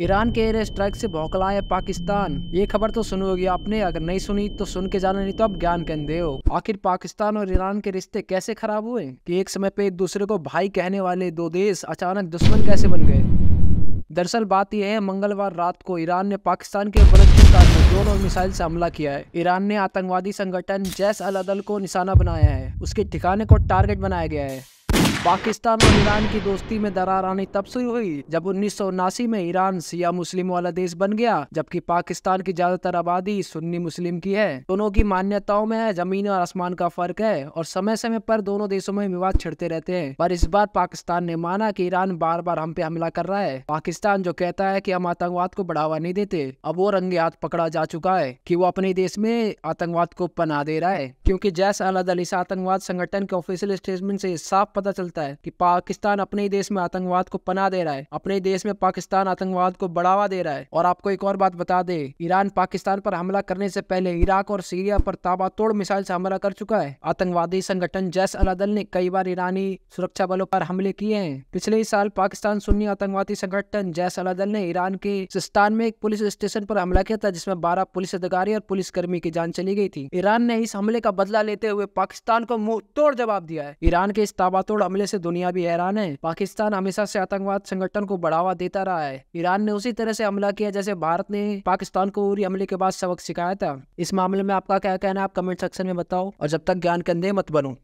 Iran के air strike से भौकलाए पाकिस्तान ये खबर तो सुनोगी आपने अगर नहीं सुनी तो सुन के जाना नहीं तो आप ज्ञान के हो आखिर पाकिस्तान और ईरान के रिश्ते कैसे खराब हुए कि एक समय पे एक दूसरे को भाई कहने वाले दो देश अचानक दुश्मन कैसे बन गए दरअसल बात यह है मंगलवार रात को ईरान ने पाकिस्तान के बलोचिस्तान में ड्रोन और मिसाइल से हमला किया है ईरान ने आतंकवादी संगठन जैस अल अदल को निशाना बनाया है उसके ठिकाने को टारगेट बनाया गया है पाकिस्तान और ईरान की दोस्ती में दरार आनी तब से हुई जब उन्नीस में ईरान सिया मुस्लिम वाला देश बन गया जबकि पाकिस्तान की ज्यादातर आबादी सुन्नी मुस्लिम की है दोनों की मान्यताओं में जमीन और आसमान का फर्क है और समय समय पर दोनों देशों में विवाद छिड़ते रहते हैं पर इस बार पाकिस्तान ने माना की ईरान बार बार हम पे हमला कर रहा है पाकिस्तान जो कहता है की हम आतंकवाद को बढ़ावा नहीं देते अब वो रंगे हाथ पकड़ा जा चुका है की वो अपने देश में आतंकवाद को पना दे रहा है क्यूँकी जैस अलद अली आतंकवाद संगठन के ऑफिसियल स्टेटमेंट ऐसी साफ पता चलता मिलता है कि पाकिस्तान अपने ही देश में आतंकवाद को पना दे रहा है अपने देश में पाकिस्तान आतंकवाद को बढ़ावा दे रहा है और आपको एक और बात बता दे ईरान पाकिस्तान पर हमला करने से पहले इराक और सीरिया पर ताबातोड़ मिसाइल से हमला कर चुका है आतंकवादी संगठन जैस अल अदल ने कई बार ईरानी सुरक्षा बलों पर हमले किए हैं पिछले ही साल पाकिस्तान सुन्नी आतंकवादी संगठन जैस अल अदल ने ईरान के सिस्तान में एक पुलिस स्टेशन पर हमला किया था जिसमें बारह पुलिस अधिकारी और पुलिसकर्मी की जान चली गई थी ईरान ने इस हमले का बदला लेते हुए पाकिस्तान को मुंह तोड़ जवाब दिया है ईरान के इस ताबातोड़ हमले हमले से दुनिया भी हैरान है पाकिस्तान हमेशा से आतंकवाद संगठन को बढ़ावा देता रहा है ईरान ने उसी तरह से हमला किया जैसे भारत ने पाकिस्तान को उरी हमले के बाद सबक सिखाया था इस मामले में आपका क्या कहना है आप कमेंट सेक्शन में बताओ और जब तक ज्ञान कंधे मत बनो